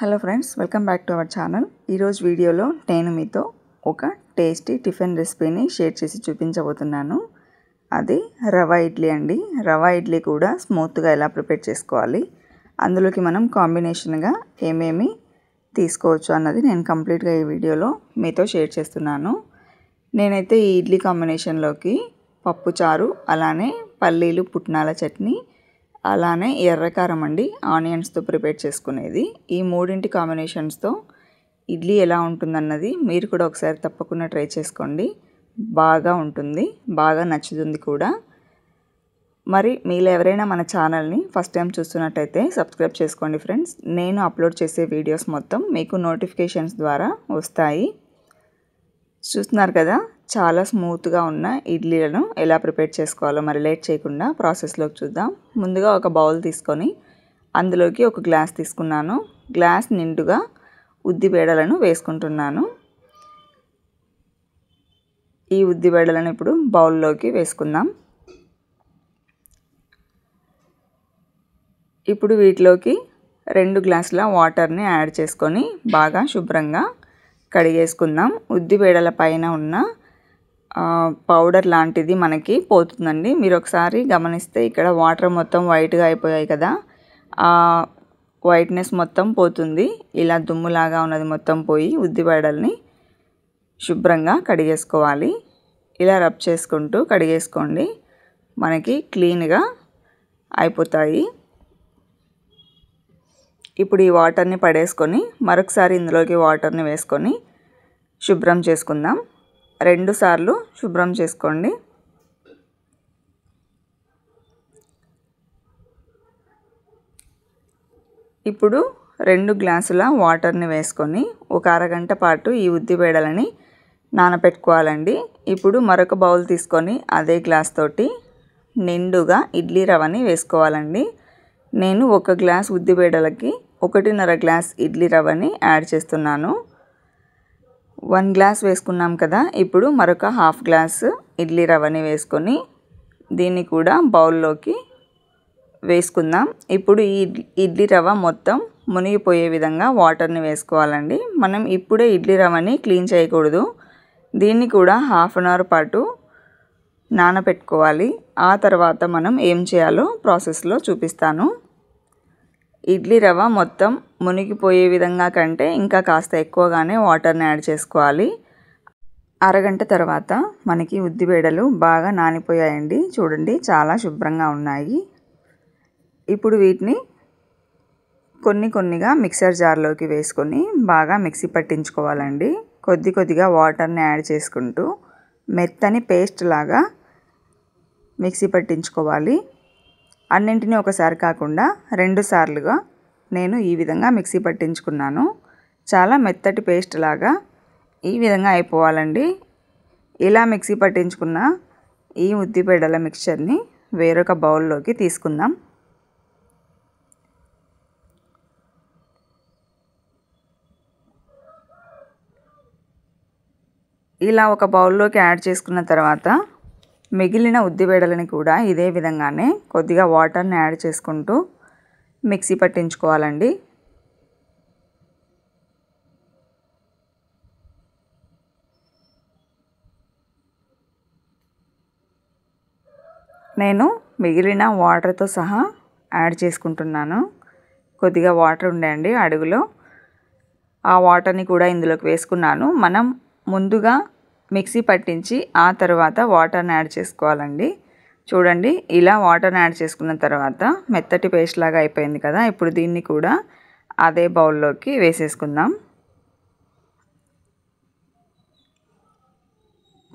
hello friends welcome back to our channel ఈరోజు వీడియోలో నేను మీతో ఒక టేస్టీ టిఫిన్ రెసిపీని షేర్ చేసి చూపించబోతున్నాను అది రవ ఇడ్లీ అండి రవ ఇడ్లీ కూడా స్మూత్గా ఎలా ప్రిపేర్ చేసుకోవాలి అందులోకి మనం కాంబినేషన్గా ఏమేమి తీసుకోవచ్చు అన్నది నేను కంప్లీట్గా ఈ వీడియోలో మీతో షేర్ చేస్తున్నాను నేనైతే ఈ ఇడ్లీ కాంబినేషన్లోకి పప్పుచారు అలానే పల్లీలు పుట్నాల చట్నీ అలానే ఎర్రకారం అండి ఆనియన్స్తో ప్రిపేర్ చేసుకునేది ఈ మూడింటి కాంబినేషన్స్తో ఇడ్లీ ఎలా ఉంటుందన్నది మీరు కూడా ఒకసారి తప్పకుండా ట్రై చేసుకోండి బాగా ఉంటుంది బాగా నచ్చుతుంది కూడా మరి మీలో ఎవరైనా మన ఛానల్ని ఫస్ట్ టైం చూస్తున్నట్టయితే సబ్స్క్రైబ్ చేసుకోండి ఫ్రెండ్స్ నేను అప్లోడ్ చేసే వీడియోస్ మొత్తం మీకు నోటిఫికేషన్స్ ద్వారా వస్తాయి చూస్తున్నారు కదా చాలా స్మూత్గా ఉన్న ఇడ్లీలను ఎలా ప్రిపేర్ చేసుకోవాలో మరి లేట్ చేయకుండా ప్రాసెస్లోకి చూద్దాం ముందుగా ఒక బౌల్ తీసుకొని అందులోకి ఒక గ్లాస్ తీసుకున్నాను గ్లాస్ నిండుగా ఉద్దిబేడలను వేసుకుంటున్నాను ఈ ఉద్దిబేడలను ఇప్పుడు బౌల్లోకి వేసుకుందాం ఇప్పుడు వీటిలోకి రెండు గ్లాసుల వాటర్ని యాడ్ చేసుకొని బాగా శుభ్రంగా కడిగేసుకుందాం ఉద్దిబేడల పైన ఉన్న పౌడర్ లాంటిది మనకి పోతుందండి మీరు ఒకసారి గమనిస్తే ఇక్కడ వాటర్ మొత్తం వైట్గా అయిపోయాయి కదా ఆ వైట్నెస్ మొత్తం పోతుంది ఇలా దుమ్ములాగా ఉన్నది మొత్తం పోయి ఉద్దిబేడల్ని శుభ్రంగా కడిగేసుకోవాలి ఇలా రబ్ చేసుకుంటూ కడిగేసుకోండి మనకి క్లీన్గా అయిపోతాయి ఇప్పుడు ఈ వాటర్ని పడేసుకొని మరొకసారి ఇందులోకి వాటర్ని వేసుకొని శుభ్రం చేసుకుందాం రెండు సార్లు శుభ్రం చేసుకోండి ఇప్పుడు రెండు గ్లాసుల వాటర్ని వేసుకొని ఒక అరగంట పాటు ఈ ఉద్దిపేడలని నానపెట్టుకోవాలండి ఇప్పుడు మరొక బౌల్ తీసుకొని అదే గ్లాస్ తోటి నిండుగా ఇడ్లీ రవ్వని వేసుకోవాలండి నేను ఒక గ్లాస్ ఉద్దిపేడలకి ఒకటిన్నర గ్లాస్ ఇడ్లీ రవ్వని యాడ్ చేస్తున్నాను వన్ గ్లాస్ వేసుకున్నాం కదా ఇప్పుడు మరొక హాఫ్ గ్లాస్ ఇడ్లీ రవ్వని వేసుకొని దీన్ని కూడా బౌల్లోకి వేసుకుందాం ఇప్పుడు ఈ ఇడ్లీ రవ్వ మొత్తం మునిగిపోయే విధంగా వాటర్ని వేసుకోవాలండి మనం ఇప్పుడే ఇడ్లీ రవ్వని క్లీన్ చేయకూడదు దీన్ని కూడా హాఫ్ అన్ అవర్ పాటు నానబెట్టుకోవాలి ఆ తర్వాత మనం ఏం చేయాలో ప్రాసెస్లో చూపిస్తాను ఇడ్లీ రవ్వ మొత్తం మునిగిపోయే విధంగా కంటే ఇంకా కాస్త ఎక్కువగానే వాటర్ని యాడ్ చేసుకోవాలి అరగంట తర్వాత మనకి ఉద్దిబేడలు బాగా నానిపోయాయండి చూడండి చాలా శుభ్రంగా ఉన్నాయి ఇప్పుడు వీటిని కొన్ని కొన్నిగా మిక్సర్ జార్లోకి వేసుకొని బాగా మిక్సీ పట్టించుకోవాలండి కొద్ది కొద్దిగా వాటర్ని యాడ్ చేసుకుంటూ మెత్తని పేస్ట్ లాగా మిక్సీ పట్టించుకోవాలి అన్నింటినీ ఒకసారి కాకుండా రెండు సార్లుగా నేను ఈ విధంగా మిక్సీ పట్టించుకున్నాను చాలా మెత్తటి పేస్ట్ లాగా ఈ విధంగా అయిపోవాలండి ఇలా మిక్సీ పట్టించుకున్న ఈ ఉద్దిపెడల మిక్చర్ని వేరొక బౌల్లోకి తీసుకుందాం ఇలా ఒక బౌల్లోకి యాడ్ చేసుకున్న తర్వాత మిగిలిన ఉద్దిబేడలని కూడా ఇదే విధంగానే కొద్దిగా వాటర్ని యాడ్ చేసుకుంటూ మిక్సీ పట్టించుకోవాలండి నేను మిగిలిన వాటర్తో సహా యాడ్ చేసుకుంటున్నాను కొద్దిగా వాటర్ ఉండండి అడుగులో ఆ వాటర్ని కూడా ఇందులోకి వేసుకున్నాను మనం ముందుగా మిక్సీ పట్టించి ఆ తర్వాత వాటర్ని యాడ్ చేసుకోవాలండి చూడండి ఇలా వాటర్ని యాడ్ చేసుకున్న తర్వాత మెత్తటి పేస్ట్ లాగా అయిపోయింది కదా ఇప్పుడు దీన్ని కూడా అదే బౌల్లోకి వేసేసుకుందాం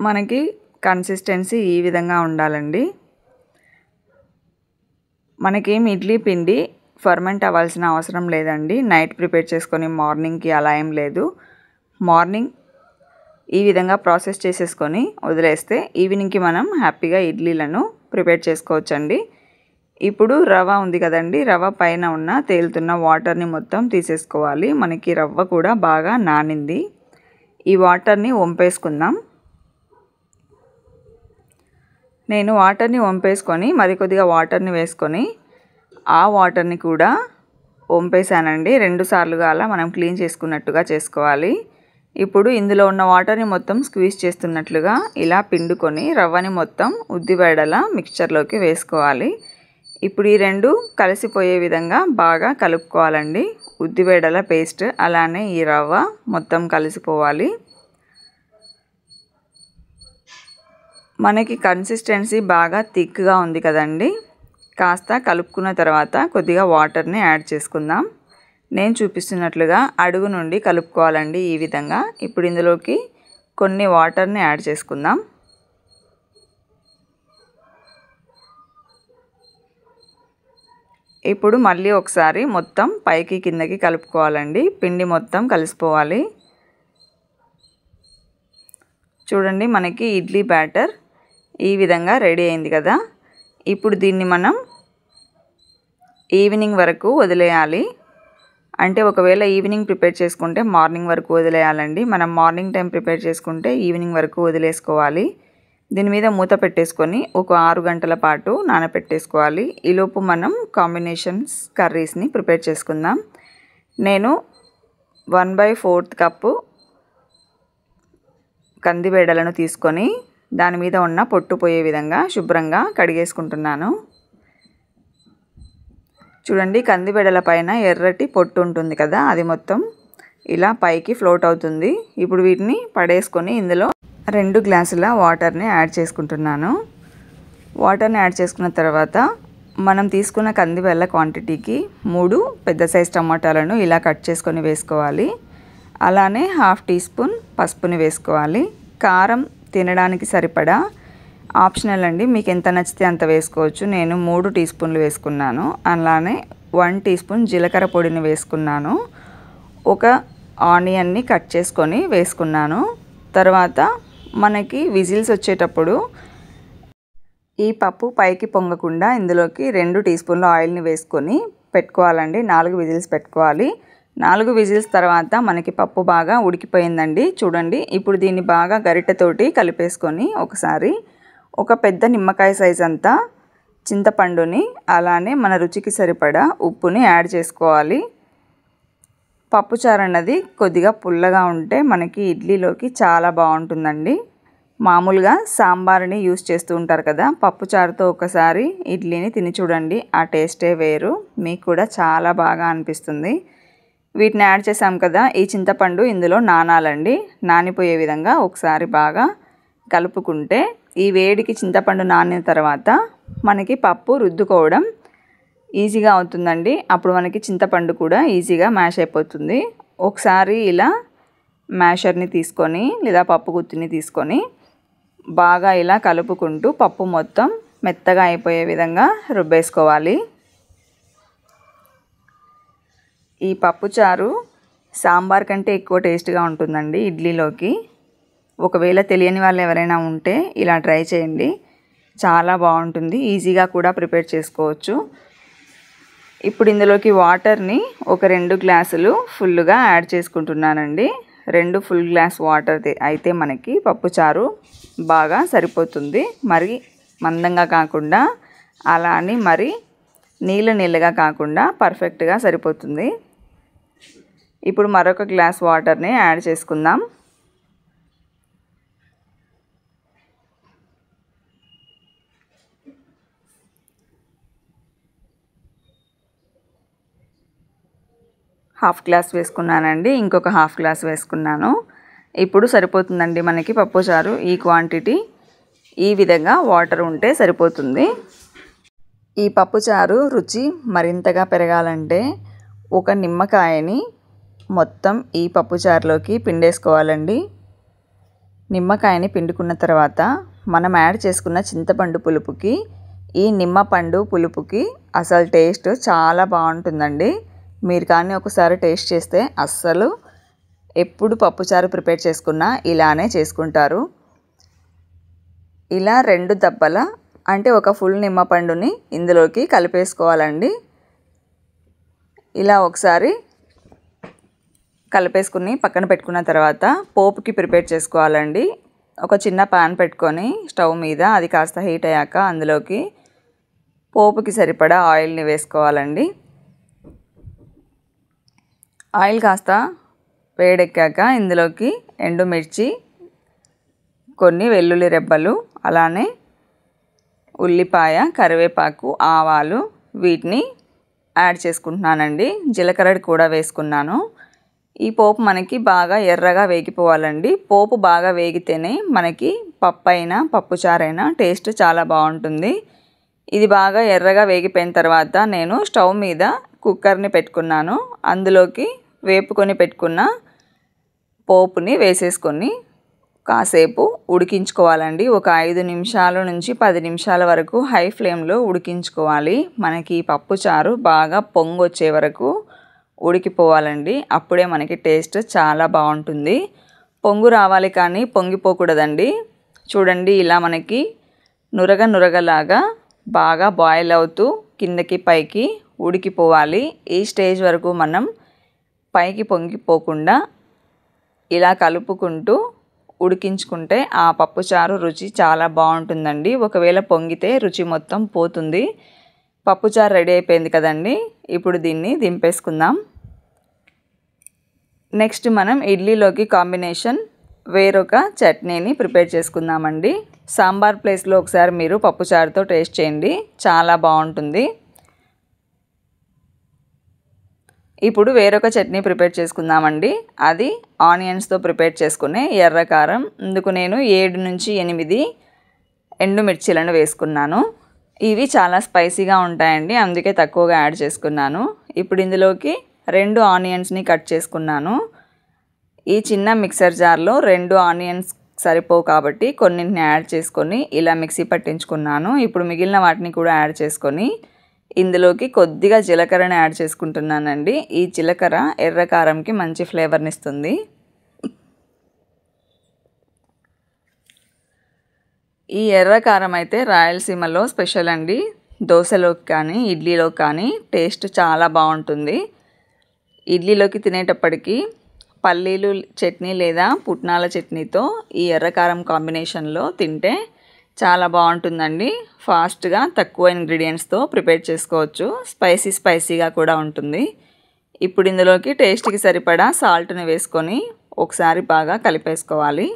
మనకి కన్సిస్టెన్సీ ఈ విధంగా ఉండాలండి మనకి ఇడ్లీ పిండి ఫర్మెంట్ అవ్వాల్సిన అవసరం లేదండి నైట్ ప్రిపేర్ చేసుకొని మార్నింగ్కి అలా ఏం లేదు మార్నింగ్ ఈ విధంగా ప్రాసెస్ చేసేసుకొని వదిలేస్తే ఈవినింగ్కి మనం హ్యాపీగా ఇడ్లీలను ప్రిపేర్ చేసుకోవచ్చండి ఇప్పుడు రవ ఉంది కదండి రవ పైన ఉన్న తేలుతున్న వాటర్ని మొత్తం తీసేసుకోవాలి మనకి రవ్వ కూడా బాగా నానింది ఈ వాటర్ని వంపేసుకుందాం నేను వాటర్ని వంపేసుకొని మరికొద్దిగా వాటర్ని వేసుకొని ఆ వాటర్ని కూడా వంపేసానండి రెండు సార్లుగా అలా మనం క్లీన్ చేసుకున్నట్టుగా చేసుకోవాలి ఇప్పుడు ఇందులో ఉన్న వాటర్ని మొత్తం స్క్వీజ్ చేస్తున్నట్లుగా ఇలా పిండుకొని రవ్వని మొత్తం ఉద్దిబేడలా మిక్చర్లోకి వేసుకోవాలి ఇప్పుడు ఈ రెండు కలిసిపోయే విధంగా బాగా కలుపుకోవాలండి ఉద్దిబేడల పేస్ట్ అలానే ఈ రవ్వ మొత్తం కలిసిపోవాలి మనకి కన్సిస్టెన్సీ బాగా థిక్గా ఉంది కదండి కాస్త కలుపుకున్న తర్వాత కొద్దిగా వాటర్ని యాడ్ చేసుకుందాం నేను చూపిస్తున్నట్లుగా అడుగు నుండి కలుపుకోవాలండి ఈ విధంగా ఇప్పుడు ఇందులోకి కొన్ని వాటర్ని యాడ్ చేసుకుందాం ఇప్పుడు మళ్ళీ ఒకసారి మొత్తం పైకి కిందకి కలుపుకోవాలండి పిండి మొత్తం కలిసిపోవాలి చూడండి మనకి ఇడ్లీ బ్యాటర్ ఈ విధంగా రెడీ అయింది కదా ఇప్పుడు దీన్ని మనం ఈవినింగ్ వరకు వదిలేయాలి అంటే ఒకవేళ ఈవినింగ్ ప్రిపేర్ చేసుకుంటే మార్నింగ్ వరకు వదిలేయాలండి మనం మార్నింగ్ టైం ప్రిపేర్ చేసుకుంటే ఈవినింగ్ వరకు వదిలేసుకోవాలి దీని మీద మూత పెట్టేసుకొని ఒక ఆరు గంటల పాటు నానపెట్టేసుకోవాలి ఈలోపు మనం కాంబినేషన్స్ కర్రీస్ని ప్రిపేర్ చేసుకుందాం నేను వన్ బై ఫోర్త్ కప్పు కందిబేడలను తీసుకొని దాని మీద ఉన్న పొట్టు పోయే విధంగా శుభ్రంగా కడిగేసుకుంటున్నాను చూడండి కందిబెడల పైన ఎర్రటి పొట్టు ఉంటుంది కదా అది మొత్తం ఇలా పైకి ఫ్లోట్ అవుతుంది ఇప్పుడు వీటిని పడేసుకొని ఇందులో రెండు గ్లాసుల వాటర్ని యాడ్ చేసుకుంటున్నాను వాటర్ని యాడ్ చేసుకున్న తర్వాత మనం తీసుకున్న కందిబెల్ల క్వాంటిటీకి మూడు పెద్ద సైజ్ టమాటాలను ఇలా కట్ చేసుకొని వేసుకోవాలి అలానే హాఫ్ టీ స్పూన్ పసుపుని వేసుకోవాలి కారం తినడానికి సరిపడా ఆప్షనల్ అండి మీకు ఎంత నచ్చితే అంత వేసుకోవచ్చు నేను మూడు టీ స్పూన్లు వేసుకున్నాను అలానే వన్ టీ స్పూన్ జీలకర్ర పొడిని వేసుకున్నాను ఒక ఆనియన్ని కట్ చేసుకొని వేసుకున్నాను తర్వాత మనకి విజిల్స్ వచ్చేటప్పుడు ఈ పప్పు పైకి పొంగకుండా ఇందులోకి రెండు టీ స్పూన్లు ఆయిల్ని వేసుకొని పెట్టుకోవాలండి నాలుగు విజిల్స్ పెట్టుకోవాలి నాలుగు విజిల్స్ తర్వాత మనకి పప్పు బాగా ఉడికిపోయిందండి చూడండి ఇప్పుడు దీన్ని బాగా గరిటెతోటి కలిపేసుకొని ఒకసారి ఒక పెద్ద నిమ్మకాయ సైజ్ అంతా చింతపండుని అలానే మన రుచికి సరిపడా ఉప్పుని యాడ్ చేసుకోవాలి పప్పుచారు అన్నది కొద్దిగా పుల్లగా ఉంటే మనకి ఇడ్లీలోకి చాలా బాగుంటుందండి మామూలుగా సాంబార్ని యూస్ చేస్తూ ఉంటారు కదా పప్పుచారుతో ఒకసారి ఇడ్లీని తిని చూడండి ఆ టేస్టే వేరు మీకు కూడా చాలా బాగా అనిపిస్తుంది వీటిని యాడ్ చేసాం కదా ఈ చింతపండు ఇందులో నానాలండి నానిపోయే విధంగా ఒకసారి బాగా కలుపుకుంటే ఈ వేడికి చింతపండు నానిన తర్వాత మనకి పప్పు రుద్దుకోవడం ఈజీగా అవుతుందండి అప్పుడు మనకి చింతపండు కూడా ఈజీగా మ్యాష్ అయిపోతుంది ఒకసారి ఇలా మ్యాషర్ని తీసుకొని లేదా పప్పు గుత్తిని తీసుకొని బాగా ఇలా కలుపుకుంటూ పప్పు మొత్తం మెత్తగా అయిపోయే విధంగా రుబ్బేసుకోవాలి ఈ పప్పుచారు సాంబార్ కంటే ఎక్కువ టేస్ట్గా ఉంటుందండి ఇడ్లీలోకి ఒకవేళ తెలియని వాళ్ళు ఎవరైనా ఉంటే ఇలా ట్రై చేయండి చాలా బాగుంటుంది ఈజీగా కూడా ప్రిపేర్ చేసుకోవచ్చు ఇప్పుడు ఇందులోకి వాటర్ని ఒక రెండు గ్లాసులు ఫుల్గా యాడ్ చేసుకుంటున్నానండి రెండు ఫుల్ గ్లాస్ వాటర్ అయితే మనకి పప్పుచారు బాగా సరిపోతుంది మరి మందంగా కాకుండా అలా అని మరి నీళ్ళు నీళ్ళగా కాకుండా పర్ఫెక్ట్గా సరిపోతుంది ఇప్పుడు మరొక గ్లాస్ వాటర్ని యాడ్ చేసుకుందాం హాఫ్ గ్లాస్ వేసుకున్నానండి ఇంకొక హాఫ్ గ్లాస్ వేసుకున్నాను ఇప్పుడు సరిపోతుందండి మనకి పప్పు చారు ఈ క్వాంటిటీ ఈ విధంగా వాటర్ ఉంటే సరిపోతుంది ఈ పప్పుచారు రుచి మరింతగా పెరగాలంటే ఒక నిమ్మకాయని మొత్తం ఈ పప్పుచారులోకి పిండేసుకోవాలండి నిమ్మకాయని పిండుకున్న తర్వాత మనం యాడ్ చేసుకున్న చింతపండు పులుపుకి ఈ నిమ్మపండు పులుపుకి అసలు టేస్ట్ చాలా బాగుంటుందండి మీరు కానీ ఒకసారి టేస్ట్ చేస్తే అస్సలు ఎప్పుడు పప్పుచారు ప్రిపేర్ చేసుకున్నా ఇలానే చేసుకుంటారు ఇలా రెండు దెబ్బల అంటే ఒక ఫుల్ నిమ్మపండుని ఇందులోకి కలిపేసుకోవాలండి ఇలా ఒకసారి కలిపేసుకుని పక్కన పెట్టుకున్న తర్వాత పోపుకి ప్రిపేర్ చేసుకోవాలండి ఒక చిన్న ప్యాన్ పెట్టుకొని స్టవ్ మీద అది కాస్త హీట్ అయ్యాక అందులోకి పోపుకి సరిపడా ఆయిల్ని వేసుకోవాలండి ఆయిల్ కాస్త వేడెక్కాక ఇందులోకి ఎండుమిర్చి కొన్ని వెల్లుల్లి రెబ్బలు అలానే ఉల్లిపాయ కరివేపాకు ఆవాలు వీటిని యాడ్ చేసుకుంటున్నానండి జీలకర్ర కూడా వేసుకున్నాను ఈ పోపు మనకి బాగా ఎర్రగా వేగిపోవాలండి పోపు బాగా వేగితేనే మనకి పప్పు అయినా పప్పుచారైనా టేస్ట్ చాలా బాగుంటుంది ఇది బాగా ఎర్రగా వేగిపోయిన తర్వాత నేను స్టవ్ మీద కుక్కర్ని పెట్టుకున్నాను అందులోకి వేపుకొని పెట్టుకున్న పోపుని వేసేసుకొని కాసేపు ఉడికించుకోవాలండి ఒక ఐదు నిమిషాల నుంచి పది నిమిషాల వరకు హై ఫ్లేమ్లో ఉడికించుకోవాలి మనకి పప్పు చారు బాగా పొంగు వచ్చే వరకు ఉడికిపోవాలండి అప్పుడే మనకి టేస్ట్ చాలా బాగుంటుంది పొంగు రావాలి కానీ పొంగిపోకూడదండి చూడండి ఇలా మనకి నురగ నురగలాగా బాగా బాయిల్ అవుతూ కిందకి పైకి ఉడికిపోవాలి ఈ స్టేజ్ వరకు మనం పైకి పొంగిపోకుండా ఇలా కలుపుకుంటూ ఉడికించుకుంటే ఆ పప్పుచారు రుచి చాలా బాగుంటుందండి ఒకవేళ పొంగితే రుచి మొత్తం పోతుంది పప్పుచారు రెడీ అయిపోయింది కదండి ఇప్పుడు దీన్ని దింపేసుకుందాం నెక్స్ట్ మనం ఇడ్లీలోకి కాంబినేషన్ వేరొక చట్నీని ప్రిపేర్ చేసుకుందామండి సాంబార్ ప్లేస్లో ఒకసారి మీరు పప్పుచారుతో టేస్ట్ చేయండి చాలా బాగుంటుంది ఇప్పుడు వేరొక చట్నీ ప్రిపేర్ చేసుకుందామండి అది ఆనియన్స్తో ప్రిపేర్ చేసుకునే ఎర్రకారం ఇందుకు నేను ఏడు నుంచి ఎనిమిది ఎండుమిర్చీలను వేసుకున్నాను ఇవి చాలా స్పైసీగా ఉంటాయండి అందుకే తక్కువగా యాడ్ చేసుకున్నాను ఇప్పుడు ఇందులోకి రెండు ఆనియన్స్ని కట్ చేసుకున్నాను ఈ చిన్న మిక్సర్ జార్లో రెండు ఆనియన్స్ సరిపోవు కాబట్టి కొన్నింటిని యాడ్ చేసుకొని ఇలా మిక్సీ పట్టించుకున్నాను ఇప్పుడు మిగిలిన వాటిని కూడా యాడ్ చేసుకొని ఇందులోకి కొద్దిగా జీలకర్రని యాడ్ చేసుకుంటున్నానండి ఈ జీలకర్ర ఎర్ర కారంకి మంచి ఫ్లేవర్ని ఇస్తుంది ఈ ఎర్ర కారం అయితే రాయలసీమలో స్పెషల్ అండి దోశలోకి కానీ ఇడ్లీలోకి కానీ టేస్ట్ చాలా బాగుంటుంది ఇడ్లీలోకి తినేటప్పటికీ పల్లీలు చట్నీ లేదా పుట్నాల చట్నీతో ఈ ఎర్రకారం కాంబినేషన్లో తింటే చాలా బాగుంటుందండి ఫాస్ట్గా తక్కువ ఇంగ్రీడియంట్స్తో ప్రిపేర్ చేసుకోవచ్చు స్పైసీ స్పైసీగా కూడా ఉంటుంది ఇప్పుడు ఇందులోకి టేస్ట్కి సరిపడా సాల్ట్ని వేసుకొని ఒకసారి బాగా కలిపేసుకోవాలి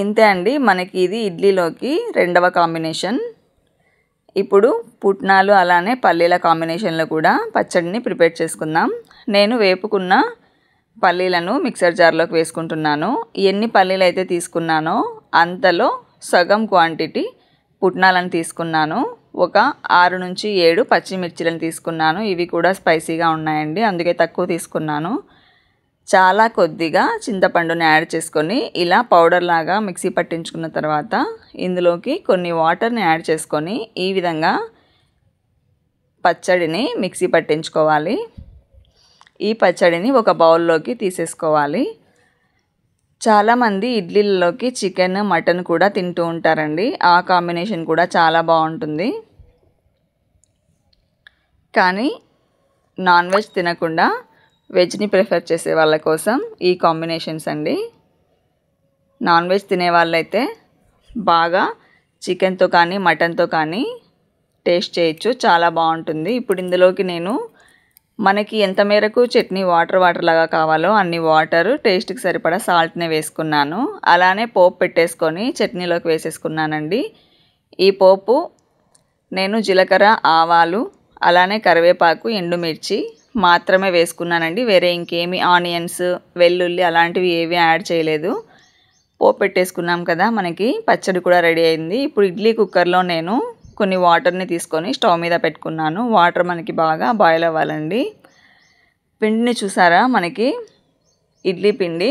ఇంతే అండి మనకి ఇది ఇడ్లీలోకి రెండవ కాంబినేషన్ ఇప్పుడు పుట్నాలు అలానే పల్లీల కాంబినేషన్లో కూడా పచ్చడిని ప్రిపేర్ చేసుకుందాం నేను వేపుకున్న పల్లీలను మిక్సర్ జార్లోకి వేసుకుంటున్నాను ఎన్ని పల్లీలు అయితే తీసుకున్నానో అంతలో సగం క్వాంటిటీ పుట్నాలను తీసుకున్నాను ఒక ఆరు నుంచి ఏడు పచ్చిమిర్చిలను తీసుకున్నాను ఇవి కూడా స్పైసీగా ఉన్నాయండి అందుకే తక్కువ తీసుకున్నాను చాలా కొద్దిగా చింతపండుని యాడ్ చేసుకొని ఇలా పౌడర్ లాగా మిక్సీ పట్టించుకున్న తర్వాత ఇందులోకి కొన్ని వాటర్ని యాడ్ చేసుకొని ఈ విధంగా పచ్చడిని మిక్సీ పట్టించుకోవాలి ఈ పచ్చడిని ఒక బౌల్లోకి తీసేసుకోవాలి చాలామంది ఇడ్లీలలోకి చికెన్ మటన్ కూడా తింటూ ఉంటారండి ఆ కాంబినేషన్ కూడా చాలా బాగుంటుంది కానీ నాన్ వెజ్ తినకుండా వెజ్ని ప్రిఫర్ చేసే వాళ్ళ కోసం ఈ కాంబినేషన్స్ అండి నాన్ వెజ్ తినే వాళ్ళైతే బాగా చికెన్తో కానీ మటన్తో కానీ టేస్ట్ చేయొచ్చు చాలా బాగుంటుంది ఇప్పుడు ఇందులోకి నేను మనకి ఎంత మేరకు చట్నీ వాటర్ వాటర్ లాగా కావాలో అన్ని వాటర్ టేస్ట్కి సరిపడా సాల్ట్నే వేసుకున్నాను అలానే పోపు పెట్టేసుకొని చట్నీలోకి వేసేసుకున్నానండి ఈ పోపు నేను జీలకర్ర ఆవాలు అలానే కరివేపాకు ఎండుమిర్చి మాత్రమే వేసుకున్నానండి వేరే ఇంకేమి ఆనియన్స్ వెల్లుల్లి అలాంటివి ఏవి యాడ్ చేయలేదు పోపు పెట్టేసుకున్నాం కదా మనకి పచ్చడి కూడా రెడీ అయింది ఇప్పుడు ఇడ్లీ కుక్కర్లో నేను కొన్ని వాటర్ని తీసుకొని స్టవ్ మీద పెట్టుకున్నాను వాటర్ మనకి బాగా బాయిల్ అవ్వాలండి పిండిని చూసారా మనకి ఇడ్లీ పిండి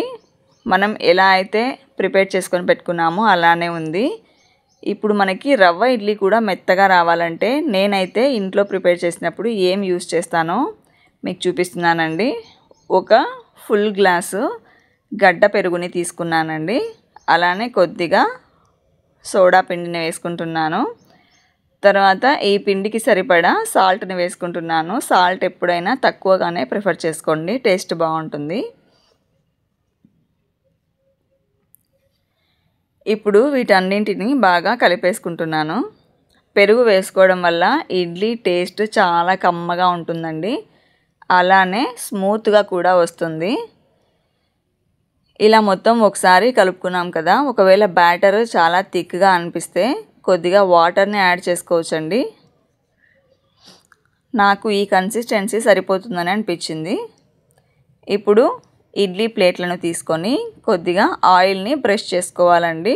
మనం ఎలా అయితే ప్రిపేర్ చేసుకొని పెట్టుకున్నామో అలానే ఉంది ఇప్పుడు మనకి రవ్వ ఇడ్లీ కూడా మెత్తగా రావాలంటే నేనైతే ఇంట్లో ప్రిపేర్ చేసినప్పుడు ఏం యూస్ చేస్తానో మీకు చూపిస్తున్నానండి ఒక ఫుల్ గ్లాసు గడ్డ పెరుగుని తీసుకున్నానండి అలానే కొద్దిగా సోడా పిండిని వేసుకుంటున్నాను తర్వాత ఈ పిండికి సరిపడా సాల్ట్ని వేసుకుంటున్నాను సాల్ట్ ఎప్పుడైనా తక్కువగానే ప్రిఫర్ చేసుకోండి టేస్ట్ బాగుంటుంది ఇప్పుడు వీటన్నింటిని బాగా కలిపేసుకుంటున్నాను పెరుగు వేసుకోవడం వల్ల ఇడ్లీ టేస్ట్ చాలా కమ్మగా ఉంటుందండి అలానే స్మూత్గా కూడా వస్తుంది ఇలా మొత్తం ఒకసారి కలుపుకున్నాం కదా ఒకవేళ బ్యాటర్ చాలా థిక్గా అనిపిస్తే కొద్దిగా వాటర్ని యాడ్ చేసుకోవచ్చండి నాకు ఈ కన్సిస్టెన్సీ సరిపోతుందని అనిపించింది ఇప్పుడు ఇడ్లీ ప్లేట్లను తీసుకొని కొద్దిగా ఆయిల్ని బ్రష్ చేసుకోవాలండి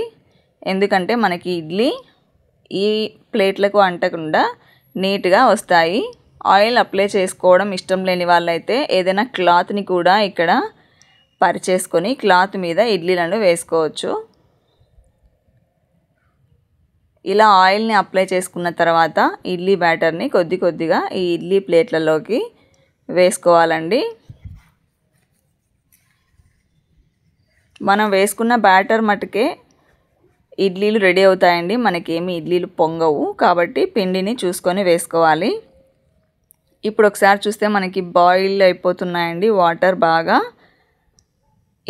ఎందుకంటే మనకి ఇడ్లీ ఈ ప్లేట్లకు అంటకుండా నీట్గా వస్తాయి ఆయిల్ అప్లై చేసుకోవడం ఇష్టం లేని వాళ్ళైతే ఏదైనా క్లాత్ని కూడా ఇక్కడ పరిచేసుకొని క్లాత్ మీద ఇడ్లీలను వేసుకోవచ్చు ఇలా ఆయిల్ని అప్లై చేసుకున్న తర్వాత ఇడ్లీ బ్యాటర్ని కొద్ది కొద్దిగా ఈ ఇడ్లీ ప్లేట్లలోకి వేసుకోవాలండి మనం వేసుకున్న బ్యాటర్ మటుకే ఇడ్లీలు రెడీ అవుతాయండి మనకేమి ఇడ్లీలు పొంగవు కాబట్టి పిండిని చూసుకొని వేసుకోవాలి ఇప్పుడు ఒకసారి చూస్తే మనకి బాయిల్ అయిపోతున్నాయండి వాటర్ బాగా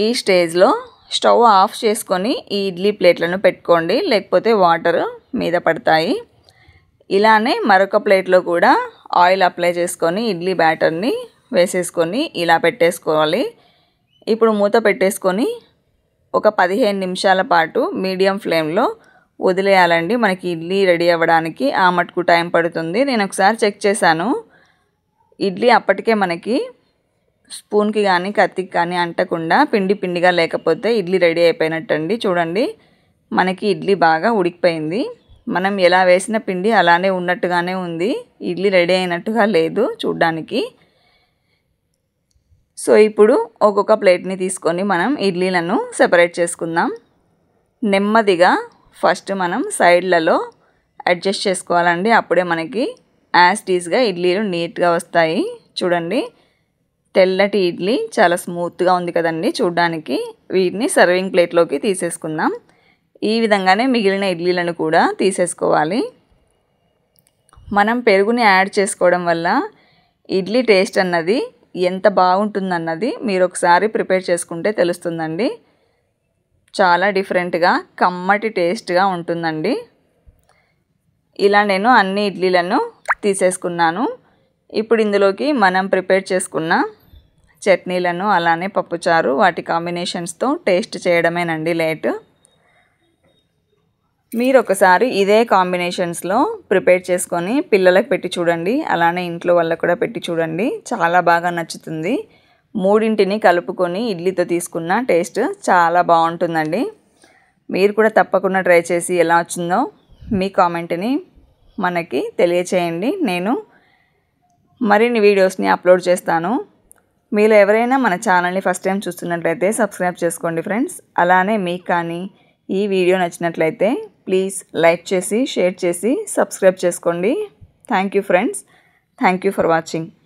ఈ స్టేజ్లో స్టవ్ ఆఫ్ చేసుకొని ఈ ఇడ్లీ ప్లేట్లను పెట్టుకోండి లేకపోతే వాటర్ మీద పడతాయి ఇలానే మరొక ప్లేట్లో కూడా ఆయిల్ అప్లై చేసుకొని ఇడ్లీ బ్యాటర్ని వేసేసుకొని ఇలా పెట్టేసుకోవాలి ఇప్పుడు మూత పెట్టేసుకొని ఒక పదిహేను నిమిషాల పాటు మీడియం ఫ్లేమ్లో వదిలేయాలండి మనకి ఇడ్లీ రెడీ అవ్వడానికి ఆ మటుకు టైం పడుతుంది నేను ఒకసారి చెక్ చేశాను ఇడ్లీ అప్పటికే మనకి స్పూన్కి కానీ కత్తికి కానీ అంటకుండా పిండి పిండిగా లేకపోతే ఇడ్లీ రెడీ అయిపోయినట్టు అండి చూడండి మనకి ఇడ్లీ బాగా ఉడికిపోయింది మనం ఎలా వేసిన పిండి అలానే ఉన్నట్టుగానే ఉంది ఇడ్లీ రెడీ అయినట్టుగా లేదు చూడ్డానికి సో ఇప్పుడు ఒక్కొక్క ప్లేట్ని తీసుకొని మనం ఇడ్లీలను సెపరేట్ చేసుకుందాం నెమ్మదిగా ఫస్ట్ మనం సైడ్లలో అడ్జస్ట్ చేసుకోవాలండి అప్పుడే మనకి యాస్టీస్గా ఇడ్లీలు నీట్గా వస్తాయి చూడండి తెల్లటి ఇడ్లీ చాలా స్మూత్గా ఉంది కదండి చూడడానికి వీటిని సర్వింగ్ ప్లేట్లోకి తీసేసుకుందాం ఈ విధంగానే మిగిలిన ఇడ్లీలను కూడా తీసేసుకోవాలి మనం పెరుగుని యాడ్ చేసుకోవడం వల్ల ఇడ్లీ టేస్ట్ అన్నది ఎంత బాగుంటుందన్నది మీరు ఒకసారి ప్రిపేర్ చేసుకుంటే తెలుస్తుందండి చాలా డిఫరెంట్గా కమ్మటి టేస్ట్గా ఉంటుందండి ఇలా నేను అన్ని ఇడ్లీలను తీసేసుకున్నాను ఇప్పుడు ఇందులోకి మనం ప్రిపేర్ చేసుకున్న చట్నీలను అలానే పప్పుచారు వాటి కాంబినేషన్స్తో టేస్ట్ చేయడమేనండి లేట్ మీరు ఒకసారి ఇదే కాంబినేషన్స్లో ప్రిపేర్ చేసుకొని పిల్లలకు పెట్టి చూడండి అలానే ఇంట్లో వాళ్ళకు కూడా పెట్టి చూడండి చాలా బాగా నచ్చుతుంది మూడింటిని కలుపుకొని ఇడ్లీతో తీసుకున్న టేస్ట్ చాలా బాగుంటుందండి మీరు కూడా తప్పకుండా ట్రై చేసి ఎలా వచ్చిందో మీ కామెంట్ని మనకి తెలియచేయండి నేను మరిన్ని వీడియోస్ని అప్లోడ్ చేస్తాను మీలో ఎవరైనా మన ఛానల్ని ఫస్ట్ టైం చూస్తున్నట్లయితే సబ్స్క్రైబ్ చేసుకోండి ఫ్రెండ్స్ అలానే మీకు కానీ ఈ వీడియో నచ్చినట్లయితే ప్లీజ్ లైక్ చేసి షేర్ చేసి సబ్స్క్రైబ్ చేసుకోండి thank you friends thank you for watching